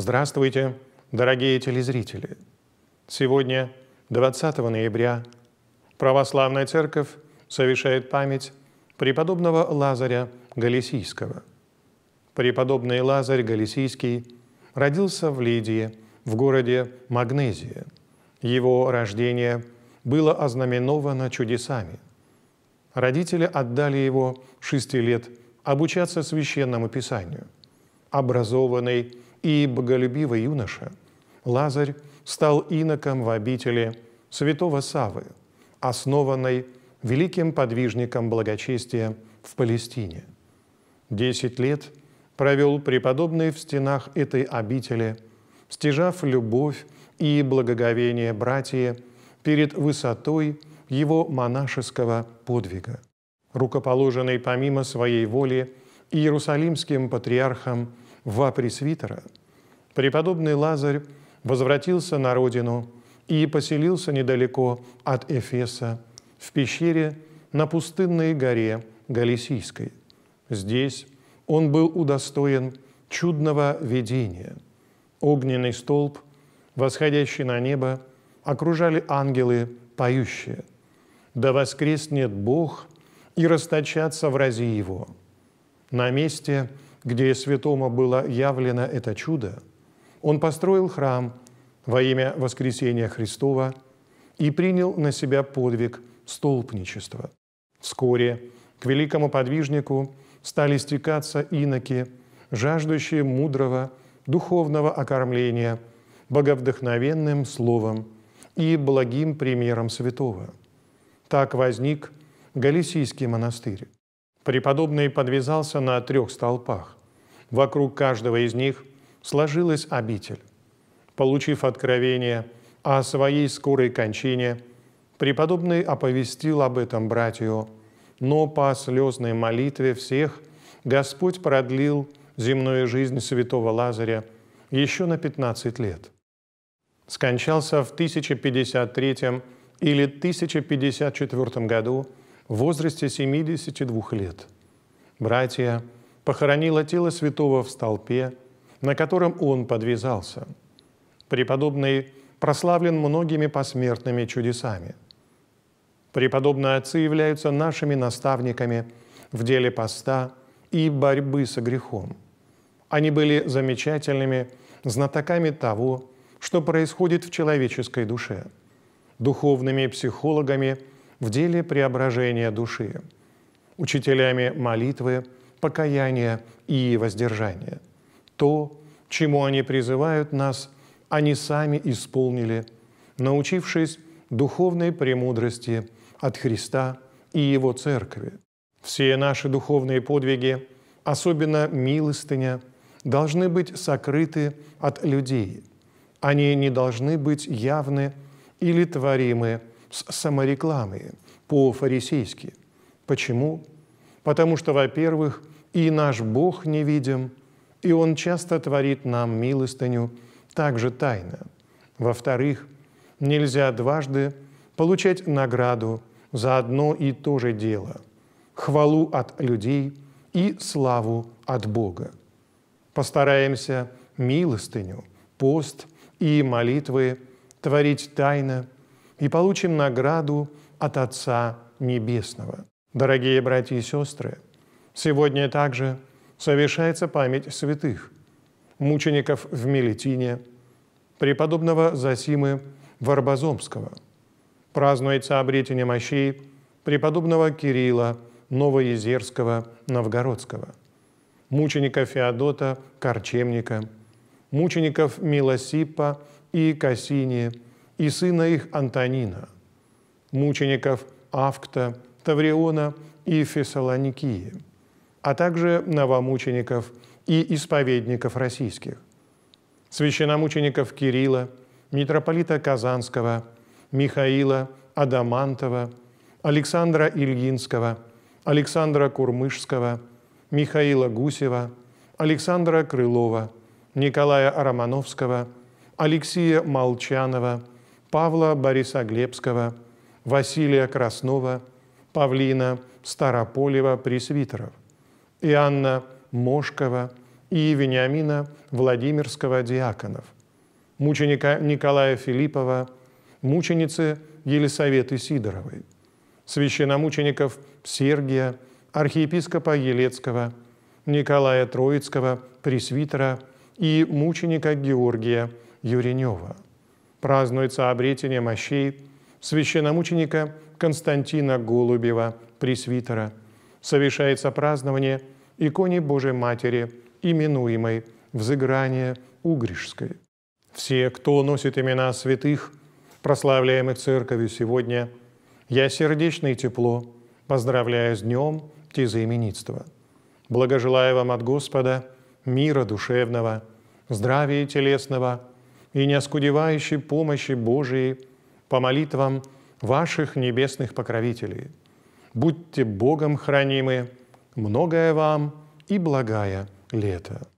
Здравствуйте, дорогие телезрители! Сегодня, 20 ноября, Православная Церковь совершает память преподобного Лазаря Галисийского. Преподобный Лазарь Галисийский родился в Лидии, в городе Магнезия. Его рождение было ознаменовано чудесами. Родители отдали его шести лет обучаться священному писанию. Образованный и боголюбивый юноша Лазарь стал иноком в обители святого Савы, основанной великим подвижником благочестия в Палестине. Десять лет провел преподобный в стенах этой обители, стяжав любовь и благоговение братья перед высотой его монашеского подвига, рукоположенный помимо своей воли Иерусалимским патриархом во пресвитера, преподобный Лазарь возвратился на родину и поселился недалеко от Эфеса, в пещере на пустынной горе Галисийской. Здесь он был удостоен чудного видения. Огненный столб, восходящий на небо, окружали ангелы поющие. «Да воскреснет Бог и расточатся врази Его». На месте – где святому было явлено это чудо, он построил храм во имя воскресения Христова и принял на себя подвиг столпничества. Вскоре к великому подвижнику стали стекаться иноки, жаждущие мудрого духовного окормления боговдохновенным словом и благим примером святого. Так возник Галисийский монастырь. Преподобный подвязался на трех столпах. Вокруг каждого из них сложилась обитель. Получив откровение о своей скорой кончине, преподобный оповестил об этом братью, но по слезной молитве всех Господь продлил земную жизнь святого Лазаря еще на 15 лет. Скончался в 1053 или 1054 году – в возрасте 72 лет. Братья похоронило тело святого в столпе, на котором он подвязался. Преподобный прославлен многими посмертными чудесами. Преподобные отцы являются нашими наставниками в деле поста и борьбы со грехом. Они были замечательными знатоками того, что происходит в человеческой душе, духовными психологами – в деле преображения души, учителями молитвы, покаяния и воздержания. То, чему они призывают нас, они сами исполнили, научившись духовной премудрости от Христа и Его Церкви. Все наши духовные подвиги, особенно милостыня, должны быть сокрыты от людей. Они не должны быть явны или творимы саморекламы по-фарисейски. Почему? Потому что, во-первых, и наш Бог невидим, и Он часто творит нам милостыню также тайно. Во-вторых, нельзя дважды получать награду за одно и то же дело – хвалу от людей и славу от Бога. Постараемся милостыню, пост и молитвы творить тайно – и получим награду от Отца Небесного. Дорогие братья и сестры, сегодня также совершается память святых, мучеников в Мелитине, преподобного Засимы Варбазомского. Празднуется обретение мощей преподобного Кирилла Новоезерского Новгородского, мученика Феодота Корчемника, мучеников Милосипа и Кассини – и сына их Антонина, мучеников Авкта, Тавриона и Фессалоникии, а также новомучеников и исповедников российских, священномучеников Кирилла, митрополита Казанского, Михаила Адамантова, Александра Ильинского, Александра Курмышского, Михаила Гусева, Александра Крылова, Николая Романовского, Алексея Молчанова – Павла Бориса Глебского, Василия Краснова, Павлина Старополева Пресвитеров, Иоанна Мошкова и Вениамина Владимирского Диаконов, мученика Николая Филиппова, мученицы Елисаветы Сидоровой, священномучеников Сергия, архиепископа Елецкого, Николая Троицкого, пресвитера и мученика Георгия Юренева – празднуется обретение мощей священномученика Константина Голубева, пресвитера. Совершается празднование иконе Божией Матери, именуемой «Взыграние Угришское». Все, кто носит имена святых, прославляемых Церковью сегодня, я сердечно и тепло поздравляю с днем тезаименитства. Благожелаю вам от Господа мира душевного, здравия телесного – и не оскудевающей помощи Божией по молитвам ваших небесных покровителей. Будьте Богом хранимы, многое вам и благая лето.